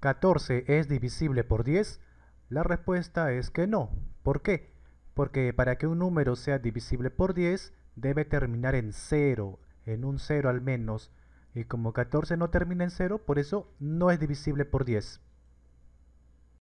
14 es divisible por 10? La respuesta es que no. ¿Por qué? Porque para que un número sea divisible por 10 debe terminar en 0, en un 0 al menos. Y como 14 no termina en 0, por eso no es divisible por 10.